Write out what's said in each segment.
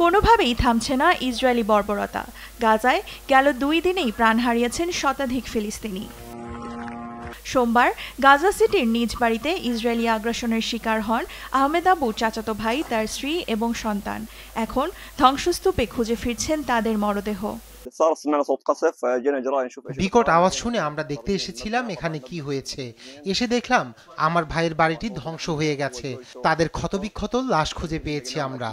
কোনোভাবেই থামছে না ইসরায়েলি বর্বরতা গাজায় গেল দুই দিনেই প্রাণ হারিয়েছেন শতাধিক ফিলিস্তিনি সোমবার গাজা সিটির নিজ বাড়িতে ইসরায়েলি আগ্রাসনের শিকার হন আহমেদ আবু চাচাতো ভাই তার স্ত্রী এবং সন্তান এখন ধ্বংসস্তূপে খুঁজে ফিরছেন তাদের মরদেহ E, বিকট আওয়াজ শুনে আমরা দেখতে এসেছিলাম এখানে কি হয়েছে এসে দেখলাম আমার ভাইয়ের বাড়িটি ধ্বংস হয়ে গেছে তাদের ক্ষতবিক্ষত লাশ খুঁজে পেয়েছি আমরা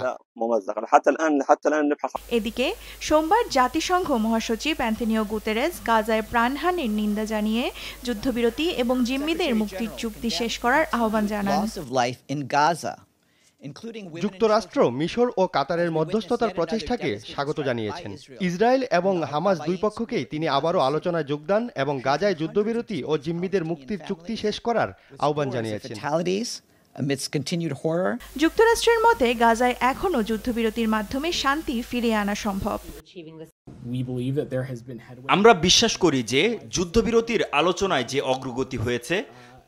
এদিকে সোমবার জাতিসংঘ মহাসচিব অ্যান্থনিও গুতেরেস গাজায় প্রাণহানির নিন্দা জানিয়ে যুদ্ধবিরতি এবং জিম্মিদের মুক্তির চুক্তি শেষ করার আহ্বান জানান যুক্তরাষ্ট্র মিশর ও কাতারের মধ্যস্থতার প্রচেষ্টাকে স্বাগত জানিয়েছেন ইসরায়েল এবং হামাস দুই পক্ষকেই তিনি আবারও আলোচনায় যোগদান এবং গাজায় যুদ্ধবিরতি ও জিম্মিদের মুক্তির চুক্তি শেষ করার আহ্বান জানিয়েছেন যুক্তরাষ্ট্রের মতে গাজায় এখনও যুদ্ধবিরতির মাধ্যমে শান্তি ফিরিয়ে আনা সম্ভব আমরা বিশ্বাস করি যে যুদ্ধবিরতির আলোচনায় যে অগ্রগতি হয়েছে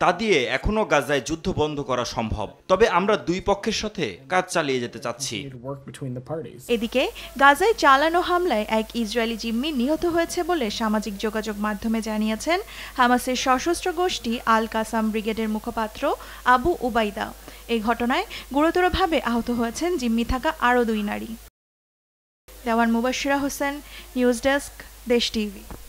তা দিয়ে এখনও গাজায় যুদ্ধ বন্ধ করা সম্ভব তবে আমরা দুই পক্ষের সাথে কাজ চালিয়ে যেতে চাচ্ছি এদিকে গাজায় চালানো হামলায় এক ইসরায়েলি জিম্মি নিহত হয়েছে বলে সামাজিক যোগাযোগ মাধ্যমে জানিয়েছেন হামাসের সশস্ত্র গোষ্ঠী আল কাসাম ব্রিগেডের মুখপাত্র আবু উবাইদা এই ঘটনায় গুরুতরভাবে আহত হয়েছেন জিম্মি থাকা আরও দুই নারী Dewan Mubashira Hossain news desk Desh TV